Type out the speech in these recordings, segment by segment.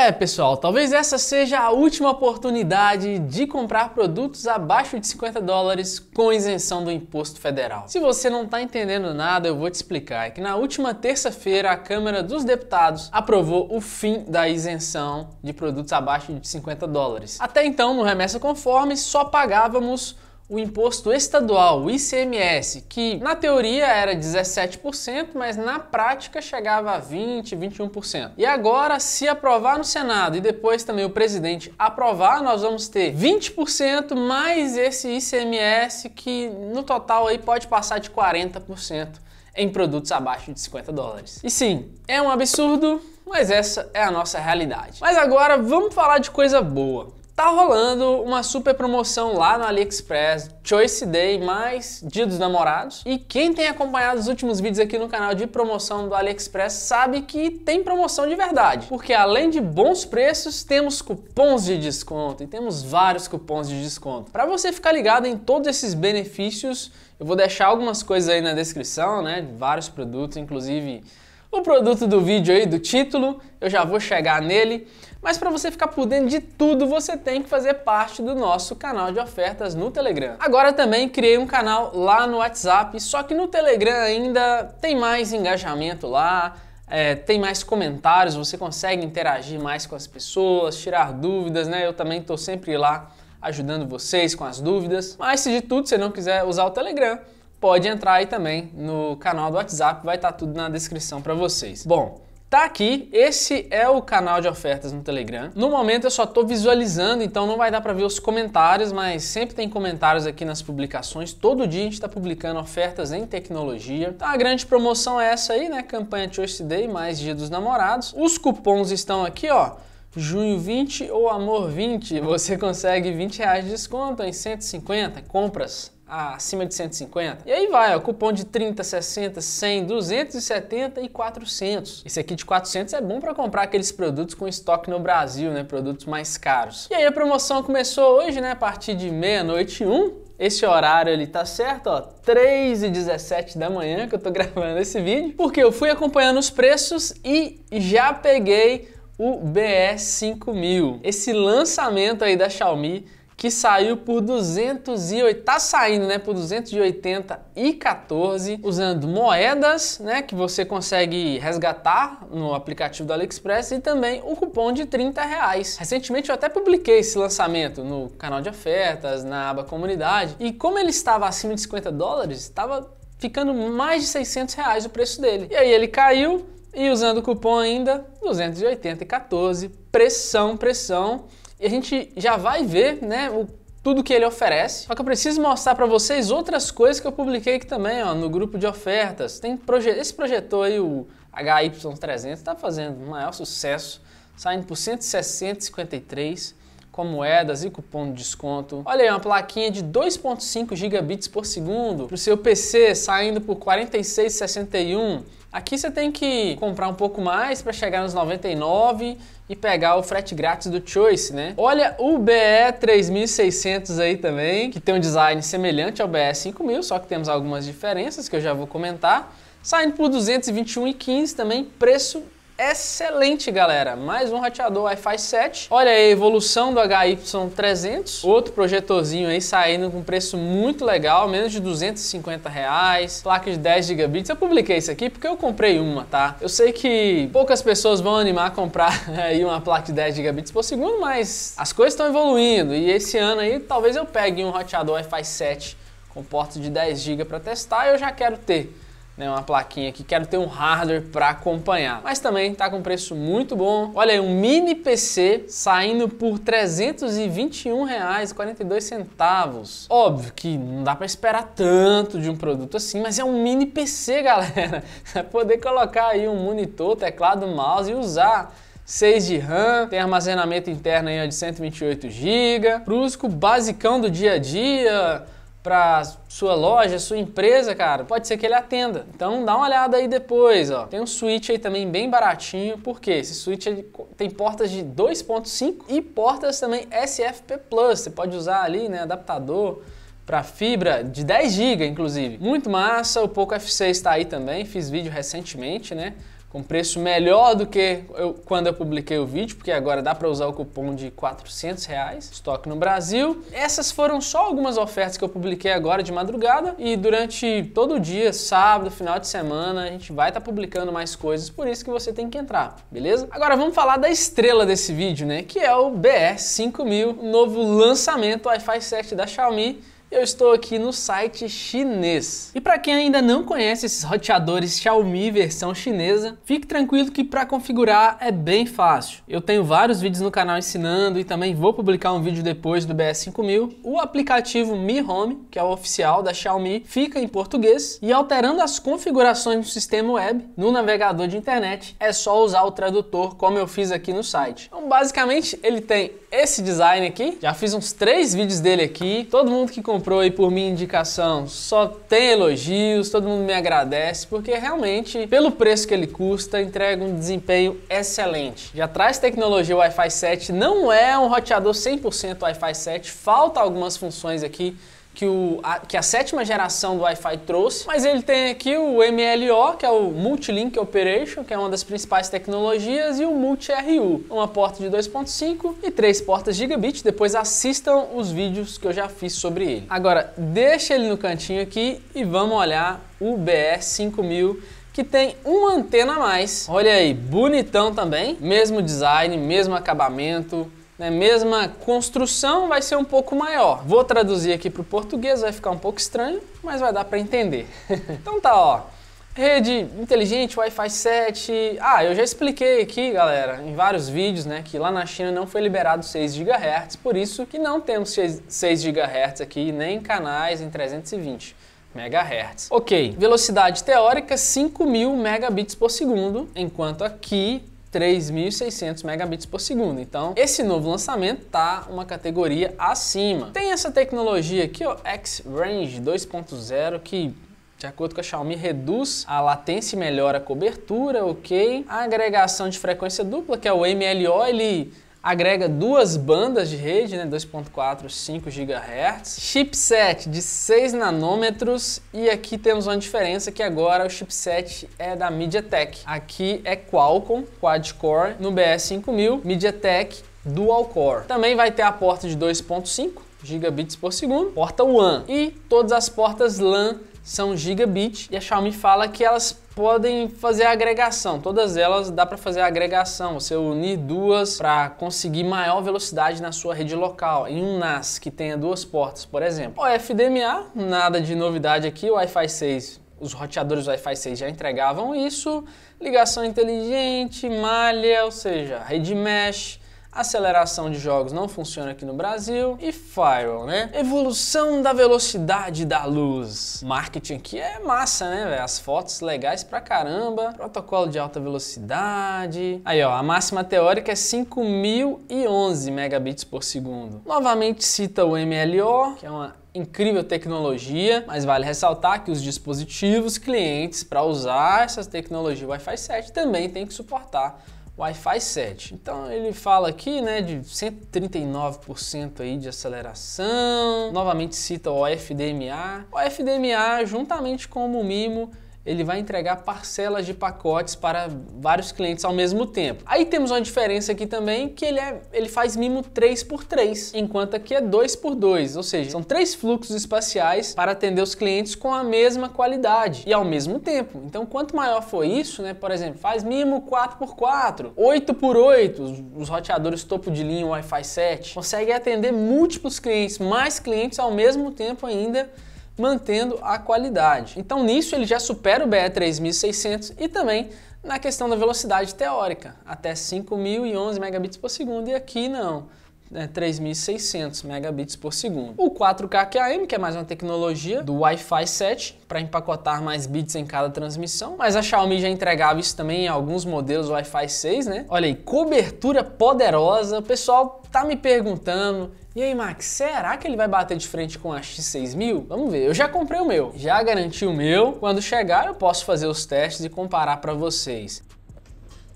É, pessoal, talvez essa seja a última oportunidade de comprar produtos abaixo de 50 dólares com isenção do imposto federal. Se você não está entendendo nada, eu vou te explicar. É que na última terça-feira, a Câmara dos Deputados aprovou o fim da isenção de produtos abaixo de 50 dólares. Até então, no remessa conforme, só pagávamos o imposto estadual, o ICMS, que na teoria era 17%, mas na prática chegava a 20%, 21%. E agora, se aprovar no Senado e depois também o presidente aprovar, nós vamos ter 20% mais esse ICMS que no total aí pode passar de 40% em produtos abaixo de 50 dólares. E sim, é um absurdo, mas essa é a nossa realidade. Mas agora vamos falar de coisa boa. Tá rolando uma super promoção lá no AliExpress, Choice Day mais Dia dos Namorados. E quem tem acompanhado os últimos vídeos aqui no canal de promoção do AliExpress sabe que tem promoção de verdade. Porque além de bons preços, temos cupons de desconto e temos vários cupons de desconto. Para você ficar ligado em todos esses benefícios, eu vou deixar algumas coisas aí na descrição, né? Vários produtos, inclusive o produto do vídeo aí, do título, eu já vou chegar nele. Mas para você ficar por dentro de tudo, você tem que fazer parte do nosso canal de ofertas no Telegram. Agora também criei um canal lá no WhatsApp, só que no Telegram ainda tem mais engajamento lá, é, tem mais comentários, você consegue interagir mais com as pessoas, tirar dúvidas, né? Eu também estou sempre lá ajudando vocês com as dúvidas. Mas se de tudo você não quiser usar o Telegram, pode entrar aí também no canal do WhatsApp, vai estar tá tudo na descrição para vocês. Bom, Tá aqui, esse é o canal de ofertas no Telegram. No momento eu só estou visualizando, então não vai dar para ver os comentários, mas sempre tem comentários aqui nas publicações. Todo dia a gente está publicando ofertas em tecnologia. Tá, a grande promoção é essa aí, né? Campanha Choice Day, mais Dia dos Namorados. Os cupons estão aqui, ó. Junho 20 ou Amor 20, você consegue 20 reais de desconto em 150 compras acima de 150. E aí vai, ó, cupom de 30, 60, 100, 270 e 400. Esse aqui de 400 é bom para comprar aqueles produtos com estoque no Brasil, né, produtos mais caros. E aí a promoção começou hoje, né, a partir de meia-noite e um. Esse horário ele tá certo, ó, 3 e 17 da manhã que eu tô gravando esse vídeo, porque eu fui acompanhando os preços e já peguei o BS5000. Esse lançamento aí da Xiaomi que saiu por 208, tá saindo, né, por 280 e 14, usando moedas, né, que você consegue resgatar no aplicativo do AliExpress e também o cupom de 30 reais. Recentemente eu até publiquei esse lançamento no canal de ofertas, na aba comunidade, e como ele estava acima de 50 dólares, estava ficando mais de 600 reais o preço dele. E aí ele caiu e usando o cupom ainda, 280 e 14, pressão, pressão, e a gente já vai ver, né, o tudo que ele oferece. Só que eu preciso mostrar para vocês outras coisas que eu publiquei aqui também, ó, no grupo de ofertas. Tem proje esse projetor aí, o HY300, está fazendo maior sucesso, saindo por 160, 53 com moedas e cupom de desconto. Olha aí, uma plaquinha de 2.5 gigabits por segundo para o seu PC saindo por 46,61. Aqui você tem que comprar um pouco mais para chegar nos 99 e pegar o frete grátis do Choice, né? Olha o BE 3600 aí também, que tem um design semelhante ao BE 5000, só que temos algumas diferenças que eu já vou comentar. Saindo por 221,15 também, preço Excelente, galera! Mais um roteador Wi-Fi 7. Olha aí a evolução do HY300. Outro projetorzinho aí saindo com preço muito legal, menos de 250 reais. Placa de 10 gigabits. Eu publiquei isso aqui porque eu comprei uma, tá? Eu sei que poucas pessoas vão animar a comprar aí uma placa de 10 gigabits por segundo, mas as coisas estão evoluindo. E esse ano aí talvez eu pegue um roteador Wi-Fi 7 com porta de 10 GB para testar e eu já quero ter né, uma plaquinha aqui, quero ter um hardware para acompanhar. Mas também tá com preço muito bom. Olha aí, um mini PC saindo por R$ 321,42. Óbvio que não dá para esperar tanto de um produto assim, mas é um mini PC, galera. Vai poder colocar aí um monitor, teclado, mouse e usar. 6 de RAM, tem armazenamento interno aí de 128 GB, para basicão do dia a dia, para sua loja, sua empresa, cara, pode ser que ele atenda. Então dá uma olhada aí depois, ó. Tem um switch aí também bem baratinho, porque esse switch tem portas de 2.5 e portas também SFP+. Você pode usar ali, né, adaptador para fibra de 10 GB, inclusive. Muito massa, o Poco F6 está aí também, fiz vídeo recentemente, né? com preço melhor do que eu, quando eu publiquei o vídeo, porque agora dá para usar o cupom de 400 reais, estoque no Brasil. Essas foram só algumas ofertas que eu publiquei agora de madrugada e durante todo o dia, sábado, final de semana, a gente vai estar tá publicando mais coisas, por isso que você tem que entrar, beleza? Agora vamos falar da estrela desse vídeo, né, que é o BR5000, novo lançamento Wi-Fi 7 da Xiaomi, eu estou aqui no site chinês. E para quem ainda não conhece esses roteadores Xiaomi versão chinesa, fique tranquilo que para configurar é bem fácil. Eu tenho vários vídeos no canal ensinando e também vou publicar um vídeo depois do BS5000. O aplicativo Mi Home, que é o oficial da Xiaomi, fica em português e alterando as configurações do sistema web no navegador de internet, é só usar o tradutor como eu fiz aqui no site. Então, basicamente, ele tem esse design aqui. Já fiz uns três vídeos dele aqui. Todo mundo que comprou aí por minha indicação só tem elogios, todo mundo me agradece, porque realmente, pelo preço que ele custa, entrega um desempenho excelente. Já traz tecnologia Wi-Fi 7, não é um roteador 100% Wi-Fi 7, falta algumas funções aqui que, o, a, que a sétima geração do Wi-Fi trouxe, mas ele tem aqui o MLO, que é o Multilink Operation, que é uma das principais tecnologias, e o Multi-RU, uma porta de 2.5 e três portas gigabit. Depois assistam os vídeos que eu já fiz sobre ele. Agora, deixa ele no cantinho aqui e vamos olhar o BE5000 que tem uma antena a mais. Olha aí, bonitão também, mesmo design, mesmo acabamento, né, mesma construção vai ser um pouco maior. Vou traduzir aqui para o português, vai ficar um pouco estranho, mas vai dar para entender. então tá, ó. Rede inteligente, Wi-Fi 7. Ah, eu já expliquei aqui, galera, em vários vídeos, né, que lá na China não foi liberado 6 GHz, por isso que não temos 6 GHz aqui, nem canais em 320 megahertz. Ok, velocidade teórica 5.000 megabits por segundo, enquanto aqui 3.600 megabits por segundo. Então, esse novo lançamento tá uma categoria acima. Tem essa tecnologia aqui, o X-Range 2.0, que de acordo com a Xiaomi, reduz a latência e melhora a cobertura, ok? A agregação de frequência dupla, que é o MLO, ele agrega duas bandas de rede, né, 2.4, 5 GHz, chipset de 6 nanômetros e aqui temos uma diferença que agora o chipset é da MediaTek. Aqui é Qualcomm quad-core no BS5000, MediaTek dual-core. Também vai ter a porta de 2.5 gigabits por segundo, porta WAN e todas as portas LAN são gigabit e a Xiaomi fala que elas podem fazer agregação, todas elas dá para fazer agregação, você unir duas para conseguir maior velocidade na sua rede local, em um NAS que tenha duas portas, por exemplo. O FDMA, nada de novidade aqui, o Wi-Fi 6 os roteadores Wi-Fi 6 já entregavam isso, ligação inteligente, malha, ou seja, rede mesh, aceleração de jogos não funciona aqui no Brasil e Firewall, né? Evolução da velocidade da luz. Marketing aqui é massa, né, véio? As fotos legais pra caramba, protocolo de alta velocidade. Aí, ó, a máxima teórica é 5011 megabits por segundo. Novamente cita o MLO, que é uma incrível tecnologia, mas vale ressaltar que os dispositivos clientes para usar essas tecnologias Wi-Fi 7 também tem que suportar Wi-Fi 7. Então ele fala aqui, né, de 139% aí de aceleração. Novamente cita o FDMA. O FDMA juntamente com o MIMO ele vai entregar parcelas de pacotes para vários clientes ao mesmo tempo. Aí temos uma diferença aqui também que ele, é, ele faz mimo 3 por 3, enquanto aqui é 2 por 2, ou seja, são três fluxos espaciais para atender os clientes com a mesma qualidade e ao mesmo tempo. Então, quanto maior for isso, né, por exemplo, faz mimo 4 por 4, 8 por 8, os, os roteadores topo de linha Wi-Fi 7, consegue atender múltiplos clientes, mais clientes ao mesmo tempo ainda mantendo a qualidade. Então nisso ele já supera o BE3600 e também na questão da velocidade teórica, até 5.011 megabits por segundo e aqui não é, né, 3.600 megabits por segundo. O 4K QAM, é que é mais uma tecnologia do Wi-Fi 7 para empacotar mais bits em cada transmissão, mas a Xiaomi já entregava isso também em alguns modelos Wi-Fi 6, né? Olha aí, cobertura poderosa. O pessoal tá me perguntando, e aí, Max, será que ele vai bater de frente com a X6000? Vamos ver. Eu já comprei o meu, já garanti o meu. Quando chegar, eu posso fazer os testes e comparar para vocês.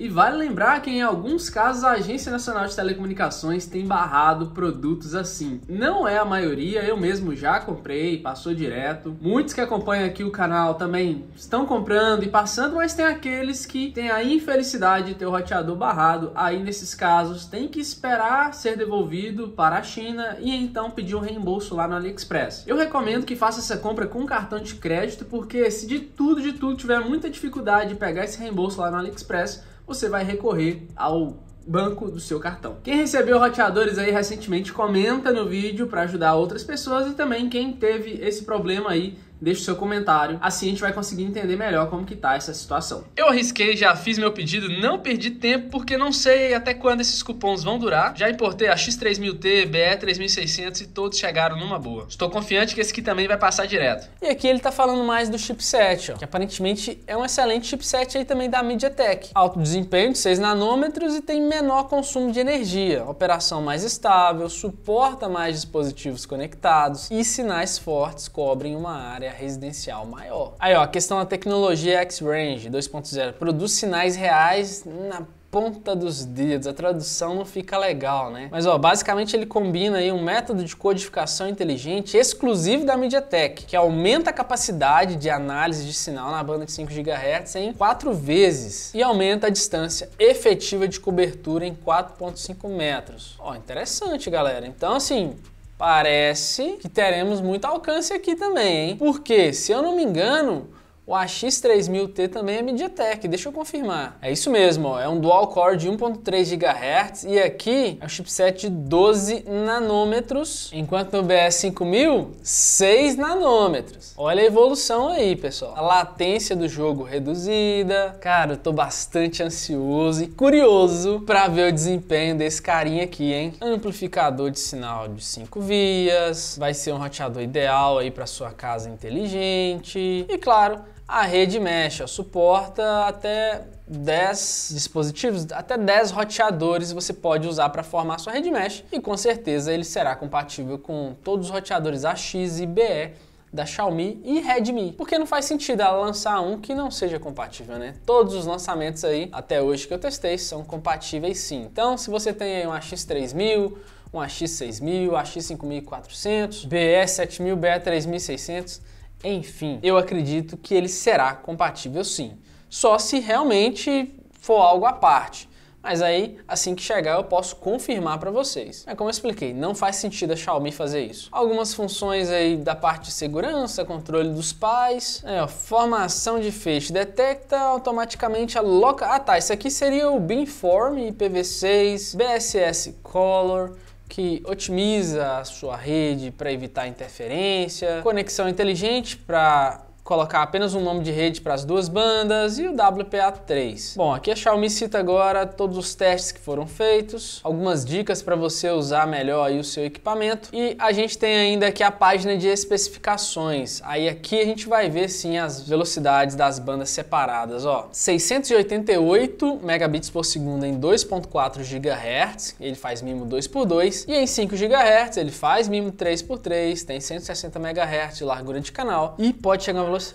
E vale lembrar que em alguns casos a Agência Nacional de Telecomunicações tem barrado produtos assim. Não é a maioria, eu mesmo já comprei, passou direto. Muitos que acompanham aqui o canal também estão comprando e passando, mas tem aqueles que têm a infelicidade de ter o roteador barrado. Aí nesses casos tem que esperar ser devolvido para a China e então pedir um reembolso lá no AliExpress. Eu recomendo que faça essa compra com cartão de crédito, porque se de tudo, de tudo tiver muita dificuldade de pegar esse reembolso lá no AliExpress, você vai recorrer ao banco do seu cartão. Quem recebeu roteadores aí recentemente, comenta no vídeo para ajudar outras pessoas e também quem teve esse problema aí deixe seu comentário, assim a gente vai conseguir entender melhor como que tá essa situação. Eu arrisquei, já fiz meu pedido, não perdi tempo porque não sei até quando esses cupons vão durar. Já importei a X3000T, BE3600 e todos chegaram numa boa. Estou confiante que esse aqui também vai passar direto. E aqui ele tá falando mais do chipset, ó, que aparentemente é um excelente chipset aí também da MediaTek. Alto desempenho de 6 nanômetros e tem menor consumo de energia, operação mais estável, suporta mais dispositivos conectados e sinais fortes cobrem uma área área residencial maior. Aí, ó, a questão da tecnologia X-Range 2.0 produz sinais reais na ponta dos dedos. A tradução não fica legal, né? Mas ó, basicamente ele combina aí um método de codificação inteligente exclusivo da MediaTek, que aumenta a capacidade de análise de sinal na banda de 5 GHz em 4 vezes e aumenta a distância efetiva de cobertura em 4.5 metros. Ó, interessante, galera. Então, assim, Parece que teremos muito alcance aqui também, hein? Porque, se eu não me engano, o AX3000T também é MediaTek, deixa eu confirmar. É isso mesmo, ó, é um dual core de 1.3 GHz e aqui é um chipset de 12 nanômetros, enquanto no BS5000, 6 nanômetros. Olha a evolução aí, pessoal. A latência do jogo reduzida. Cara, eu tô bastante ansioso e curioso para ver o desempenho desse carinha aqui, hein? Amplificador de sinal de 5 vias, vai ser um roteador ideal aí para sua casa inteligente e claro, a rede mesh ó, suporta até 10 dispositivos, até 10 roteadores você pode usar para formar sua rede mesh e com certeza ele será compatível com todos os roteadores AX e BE da Xiaomi e Redmi, porque não faz sentido ela lançar um que não seja compatível, né? Todos os lançamentos aí até hoje que eu testei são compatíveis sim. Então, se você tem aí um AX3000, um AX6000, AX5400, BE7000, BE3600, enfim, eu acredito que ele será compatível sim. Só se realmente for algo à parte. Mas aí, assim que chegar, eu posso confirmar para vocês. É como eu expliquei, não faz sentido a Xiaomi fazer isso. Algumas funções aí da parte de segurança, controle dos pais, é, ó, formação de feixe detecta automaticamente a loca... Ah tá, isso aqui seria o Beamform IPv6, BSS Color, que otimiza a sua rede para evitar interferência, conexão inteligente para colocar apenas um nome de rede para as duas bandas e o WPA3. Bom, aqui a Xiaomi cita agora todos os testes que foram feitos, algumas dicas para você usar melhor aí o seu equipamento e a gente tem ainda aqui a página de especificações. Aí aqui a gente vai ver sim as velocidades das bandas separadas, ó. 688 megabits por segundo em 2.4 GHz, ele faz mimo 2x2 e em 5 GHz ele faz mimo 3x3, tem 160 MHz de largura de canal e pode chegar a força.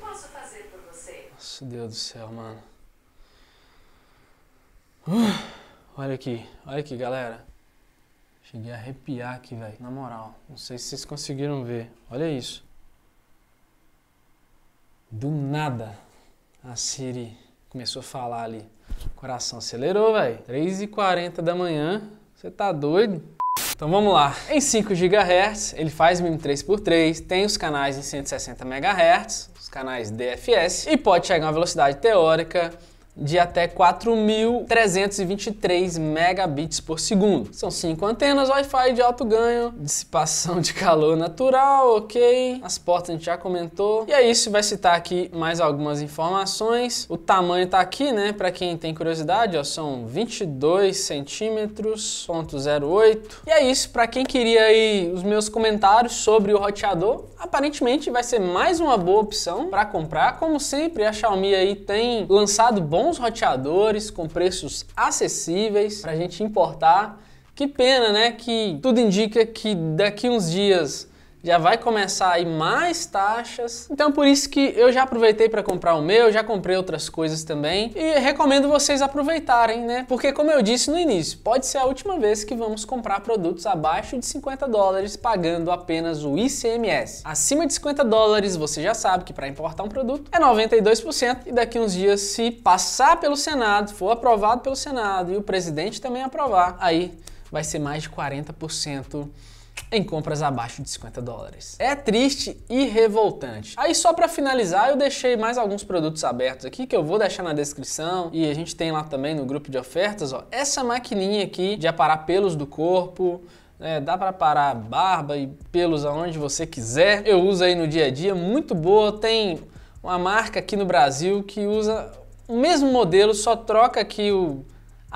Nossa, Deus do céu, mano. Uh, olha aqui, olha aqui, galera. Cheguei a arrepiar aqui, velho. Na moral, não sei se vocês conseguiram ver. Olha isso. Do nada, a Siri começou a falar ali. O coração acelerou, velho. 3h40 da manhã. Você tá doido? Então vamos lá. Em 5 GHz, ele faz MIM 3x3, tem os canais em 160 MHz, os canais DFS, e pode chegar a uma velocidade teórica de até 4.323 megabits por segundo. São cinco antenas Wi-Fi de alto ganho, dissipação de calor natural, ok? As portas a gente já comentou. E é isso, vai citar aqui mais algumas informações. O tamanho tá aqui, né? Para quem tem curiosidade, ó, são 22 centímetros, ponto 0.08. E é isso, para quem queria aí os meus comentários sobre o roteador, aparentemente vai ser mais uma boa opção para comprar. Como sempre, a Xiaomi aí tem lançado bons bons roteadores com preços acessíveis para a gente importar. Que pena, né? Que tudo indica que daqui uns dias já vai começar aí mais taxas. Então por isso que eu já aproveitei para comprar o meu, já comprei outras coisas também e recomendo vocês aproveitarem, né? Porque como eu disse no início, pode ser a última vez que vamos comprar produtos abaixo de 50 dólares pagando apenas o ICMS. Acima de 50 dólares, você já sabe que para importar um produto é 92% e daqui uns dias se passar pelo Senado, for aprovado pelo Senado e o presidente também aprovar, aí vai ser mais de 40% em compras abaixo de 50 dólares. É triste e revoltante. Aí só para finalizar, eu deixei mais alguns produtos abertos aqui que eu vou deixar na descrição e a gente tem lá também no grupo de ofertas, ó, essa maquininha aqui de aparar pelos do corpo, é, dá para parar barba e pelos aonde você quiser. Eu uso aí no dia a dia, muito boa. Tem uma marca aqui no Brasil que usa o mesmo modelo, só troca aqui o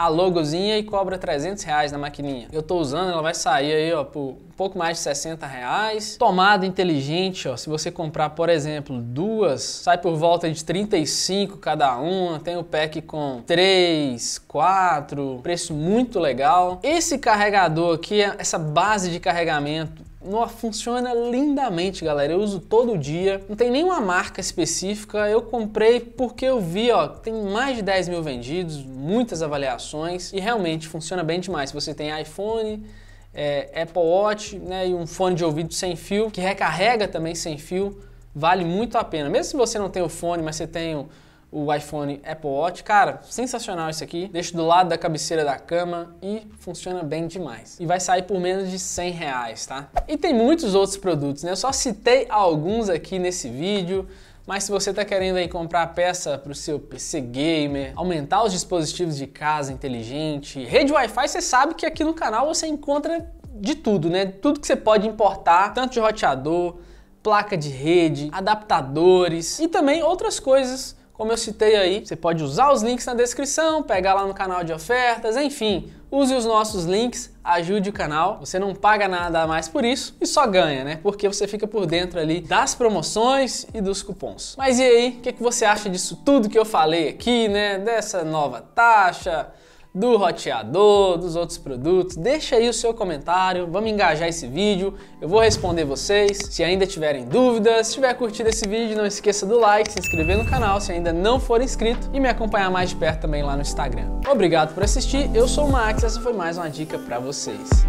a logozinha e cobra 300 reais na maquininha. Eu tô usando, ela vai sair aí, ó, por um pouco mais de 60 reais. Tomada inteligente, ó, se você comprar, por exemplo, duas, sai por volta de 35 cada uma. Tem o pack com 3, 4, preço muito legal. Esse carregador aqui, é essa base de carregamento, nossa, funciona lindamente, galera. Eu uso todo dia. Não tem nenhuma marca específica. Eu comprei porque eu vi, ó, tem mais de 10 mil vendidos, muitas avaliações e realmente funciona bem demais. Se você tem iPhone, é, Apple Watch né, e um fone de ouvido sem fio, que recarrega também sem fio, vale muito a pena. Mesmo se você não tem o fone, mas você tem o o iPhone Apple Watch. Cara, sensacional isso aqui. Deixo do lado da cabeceira da cama e funciona bem demais. E vai sair por menos de 100 reais, tá? E tem muitos outros produtos, né? Eu só citei alguns aqui nesse vídeo. Mas se você está querendo aí comprar peça para o seu PC gamer, aumentar os dispositivos de casa inteligente, rede Wi-Fi, você sabe que aqui no canal você encontra de tudo, né? Tudo que você pode importar, tanto de roteador, placa de rede, adaptadores e também outras coisas como eu citei aí, você pode usar os links na descrição, pegar lá no canal de ofertas, enfim, use os nossos links, ajude o canal. Você não paga nada a mais por isso e só ganha, né? Porque você fica por dentro ali das promoções e dos cupons. Mas e aí, o que, que você acha disso tudo que eu falei aqui, né? Dessa nova taxa? do roteador, dos outros produtos. Deixa aí o seu comentário, vamos engajar esse vídeo, eu vou responder vocês. Se ainda tiverem dúvidas, se tiver curtido esse vídeo, não esqueça do like, se inscrever no canal se ainda não for inscrito e me acompanhar mais de perto também lá no Instagram. Obrigado por assistir, eu sou o Max, essa foi mais uma dica para vocês.